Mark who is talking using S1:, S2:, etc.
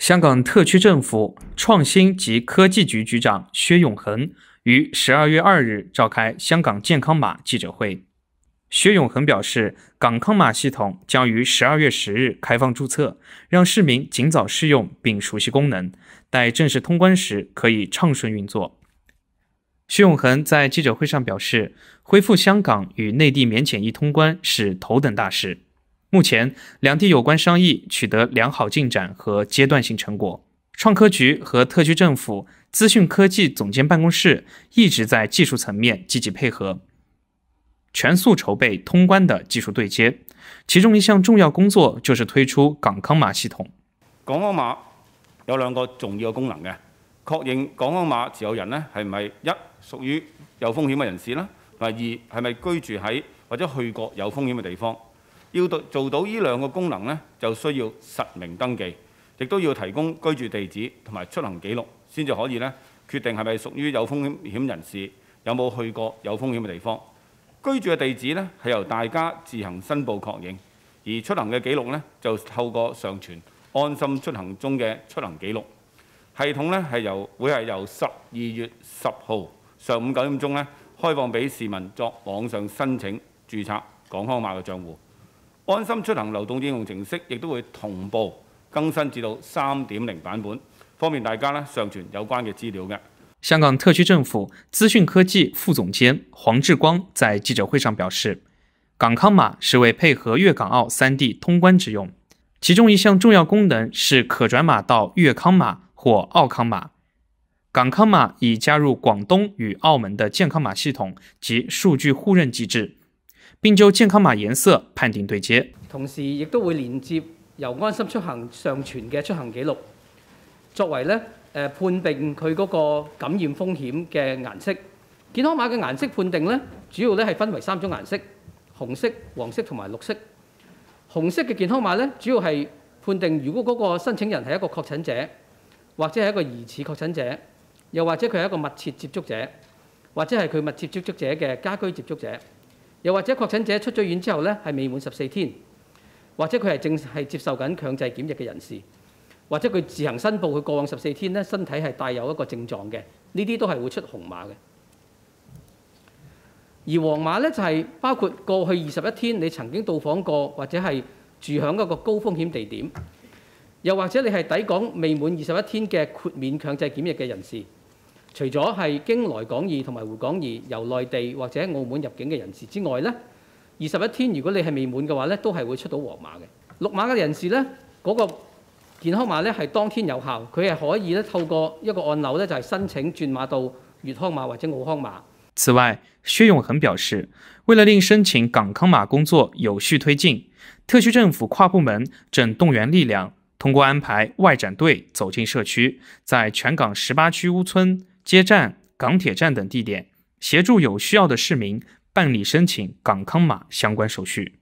S1: 香港特区政府创新及科技局局长薛永恒于十二月二日召开香港健康码记者会。薛永恒表示，港康码系统将于十二月十日开放注册，让市民尽早试用并熟悉功能，待正式通关时可以畅顺运作。薛永恒在记者会上表示，恢复香港与内地免检疫通关是头等大事。目前两地有关商议取得良好进展和阶段性成果。创科局和特区政府资讯科技总监办公室一直在技术层面积极配合，全速筹备通关的技术对接。其中一项重要工作就是推出港康码系统。
S2: 港康码有两个重要功能嘅，确认港康码持有人呢系系一属于有风险嘅人士啦，同埋二系咪居住喺或者去过有风险嘅地方。要做到呢兩個功能呢，就需要實名登記，亦都要提供居住地址同埋出行記錄，先至可以呢決定係咪屬於有風險人士，有冇去過有風險嘅地方。居住嘅地址呢，係由大家自行申報確認，而出行嘅記錄呢，就透過上傳安心出行中嘅出行記錄系統呢，係由會係由十二月十號上午九點鐘呢，開放俾市民作網上申請註冊港康碼嘅賬户。安心出行流動應用程式亦都會同步更新至到三點零版本，方便大家咧上傳有關嘅資料嘅。
S1: 香港特區政府資訊科技副總監黃志光在記者會上表示，港康碼是為配合粵港澳三地通關之用，其中一項重要功能是可轉碼到粵康碼或澳康碼。港康碼已加入廣東與澳門的健康碼系統及數據互認機制。并就健康码颜色判定对接，
S3: 同时亦都会连接由安心出行上传嘅出行记录，作为咧诶判定佢嗰个感染风险嘅颜色。健康码嘅颜色判定咧，主要咧系分为三种颜色：红色、黄色同埋绿色。红色嘅健康码咧，主要系判定如果嗰个申请人系一个确诊者，或者系一个疑似确诊者，又或者佢系一个密切接触者，或者系佢密切接触者嘅家居接触者。又或者確診者出咗院之後咧，係未滿十四天，或者佢係正係接受緊強制檢疫嘅人士，或者佢自行申報佢過往十四天咧身體係帶有一個症狀嘅，呢啲都係會出紅碼嘅。而黃碼咧就係包括過去二十一天你曾經到訪過，或者係住響一個高風險地點，又或者你係抵港未滿二十一天嘅豁免強制檢疫嘅人士。除咗係經來港二同埋回港二由內地或者澳門入境嘅人士之外咧，二十一天如果你係未滿嘅話咧，都係會出到黃碼嘅。綠碼嘅人士咧，嗰個健康碼咧係當天有效，佢係可以咧透過一個按鈕咧就係申請轉碼到粵康碼或者澳康碼。
S1: 此外，薛永恒表示，為了令申請港康碼工作有序推進，特區政府跨部門正動員力量，通過安排外展隊走進社區，在全港十八區屋村街站、港铁站等地点，协助有需要的市民办理申请港康码相关手续。